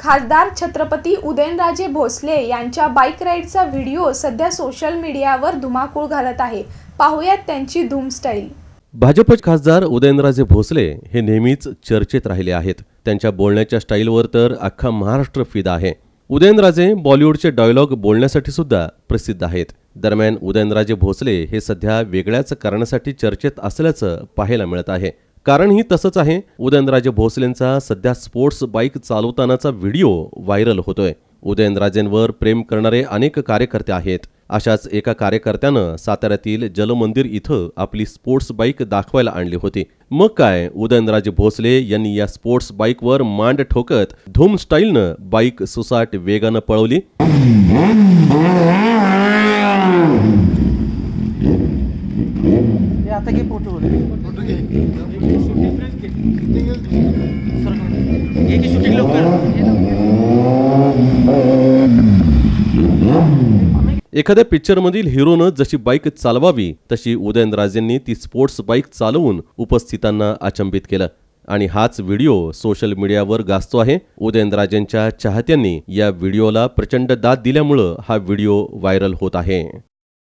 खासदार छत्रपती उदयनराजे भोसले यांच्या बाईक राईडचा व्हिडिओ सध्या सोशल मीडियावर धुमाकूळ घालत आहे पाहूयात त्यांची धूम स्टाईल भाजपच खासदार उदयनराजे भोसले हे नेहमीच चर्चेत राहिले आहेत त्यांच्या बोलण्याच्या स्टाईलवर तर अख्खा महाराष्ट्र फिदा आहे उदयनराजे बॉलिवूडचे डायलॉग बोलण्यासाठी सुद्धा प्रसिद्ध आहेत दरम्यान उदयनराजे भोसले हे सध्या वेगळ्याच कारणासाठी चर्चेत असल्याचं पाहायला मिळत आहे कारण ही तसंच आहे उदयनराजे भोसलेंचा सध्या स्पोर्ट्स बाईक चालवतानाचा व्हिडिओ व्हायरल होतोय उदयनराजेंवर प्रेम करणारे अनेक कार्यकर्ते आहेत अशाच एका कार्यकर्त्यानं साताऱ्यातील जलमंदिर इथं आपली स्पोर्ट्स बाईक दाखवायला आणली होती मग काय उदयनराजे भोसले यांनी या स्पोर्ट्स बाईकवर मांड ठोकत धूम स्टाईलनं बाईक सुसाट वेगानं पळवली हे आता की फोटो फोटो घे एखाद्या पिक्चरमधील हिरोनं जशी बाईक चालवावी तशी उदयनराजेंनी ती स्पोर्ट्स बाईक चालवून उपस्थितांना अचंबित केलं आणि हाच व्हिडिओ सोशल मीडियावर गाजतो आहे उदयनराजेंच्या चाहत्यांनी या व्हिडिओला प्रचंड दाद दिल्यामुळं हा व्हिडिओ व्हायरल होत आहे